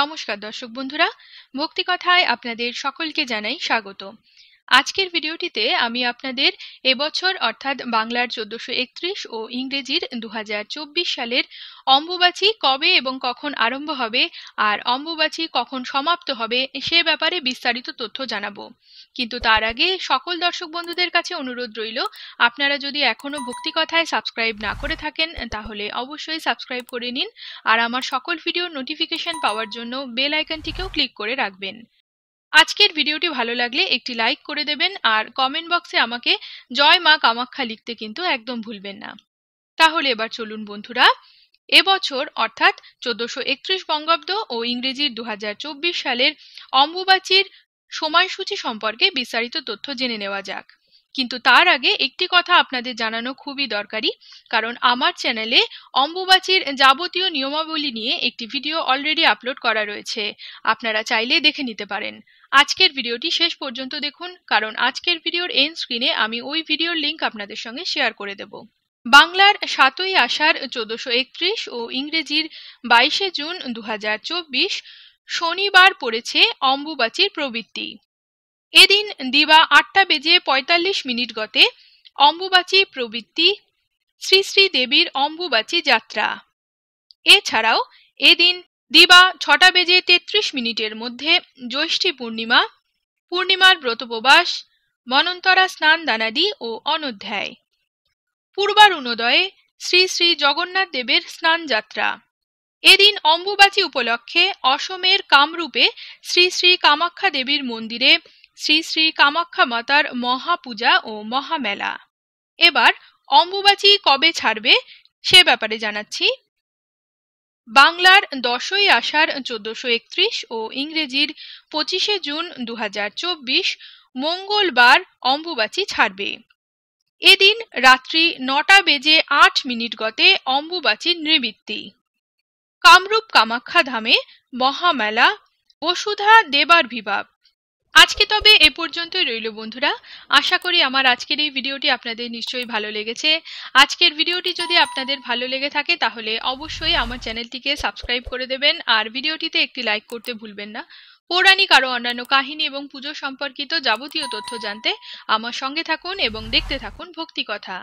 নমস্কার দর্শক বন্ধুরা ভক্তিকথায় আপনাদের সকলকে জানাই স্বাগত আজকের ভিডিওটিতে আমি আপনাদের এবছর অর্থাৎ বাংলার চোদ্দশো একত্রিশ ও ইংরেজির দু সালের অম্বুবাচী কবে এবং কখন আরম্ভ হবে আর অম্বুবাচী কখন সমাপ্ত হবে সে ব্যাপারে বিস্তারিত তথ্য জানাবো কিন্তু তার আগে সকল দর্শক বন্ধুদের কাছে অনুরোধ রইল আপনারা যদি এখনও ভক্তি কথায় সাবস্ক্রাইব না করে থাকেন তাহলে অবশ্যই সাবস্ক্রাইব করে নিন আর আমার সকল ভিডিওর নোটিফিকেশন পাওয়ার জন্য বেল আইকনটিকেও ক্লিক করে রাখবেন আজকের ভিডিওটি ভালো লাগলে একটি লাইক করে দেবেন আর কমেন্ট বক্সে আমাকে জয় মা কামাখ্যা লিখতে কিন্তু একদম ভুলবেন না তাহলে এবার চলুন বন্ধুরা এবছর অর্থাৎ চোদ্দশো একত্রিশ বঙ্গাব্দ ও ইংরেজির দু সালের অম্বুবাচীর সময়সূচি সম্পর্কে বিস্তারিত তথ্য জেনে নেওয়া যাক কিন্তু তার আগে একটি কথা আপনাদের জানানো খুবই দরকারি কারণ আমার চ্যানেলে অম্বুবাচীর যাবতীয় নিয়মাবলী নিয়ে একটি ভিডিও অলরেডি আপলোড করা রয়েছে আপনারা চাইলে দেখে নিতে পারেন আজকের ভিডিওটি শেষ পর্যন্ত দেখুন কারণ আজকের ভিডিওর এন স্ক্রিনে আমি ওই ভিডিওর লিঙ্ক আপনাদের সঙ্গে শেয়ার করে দেব বাংলার সাতই আষার চোদ্দশো একত্রিশ ও ইংরেজির বাইশে জুন দু শনিবার পড়েছে অম্বুবাচীর প্রবৃত্তি এদিন দিবা আটটা বেজে পঁয়তাল্লিশ মিনিট গতে অম্বুবাচী প্রবৃত্তি শ্রী শ্রী দেবীর অম্বুবাচী যাত্রা এছাড়াও এদিন দিবা ছটা বেজে তেত্রিশ মিনিটের মধ্যে জ্যৈষ্ঠী পূর্ণিমা পূর্ণিমার ব্রতপবাস মনন্তরা স্নান দানাদি ও অনধ্যায় পূর্বারুণোদয়ে শ্রী শ্রী জগন্নাথ দেবের স্নান যাত্রা এদিন অম্বুবাচী উপলক্ষে অসমের কামরূপে শ্রী শ্রী কামাখ্যা দেবীর মন্দিরে শ্রী শ্রী কামাখ্যা মাতার মহাপূজা ও মহামেলা এবার অম্বুবাচী কবে ছাড়বে সে ব্যাপারে জানাচ্ছি বাংলার দশই আষাঢ় চোদ্দশো একত্রিশ ও ইংরেজির পঁচিশে জুন দু মঙ্গলবার অম্বুবাচী ছাড়বে এদিন রাত্রি নটা বেজে আট মিনিট গতে অম্বুবাচীর নিবৃত্তি কামরূপ কামাখ্যা ধামে মহামেলা বসুধা দেবার বিভাব আজকে তবে এ পর্যন্তই রইল বন্ধুরা আশা করি আমার আজকের এই ভিডিওটি আপনাদের নিশ্চয়ই ভালো লেগেছে আজকের ভিডিওটি যদি আপনাদের ভালো লেগে থাকে তাহলে অবশ্যই আমার চ্যানেলটিকে সাবস্ক্রাইব করে দেবেন আর ভিডিওটিতে একটি লাইক করতে ভুলবেন না পৌরাণিক আরও অন্যান্য কাহিনী এবং পুজো সম্পর্কিত যাবতীয় তথ্য জানতে আমার সঙ্গে থাকুন এবং দেখতে থাকুন ভক্তি কথা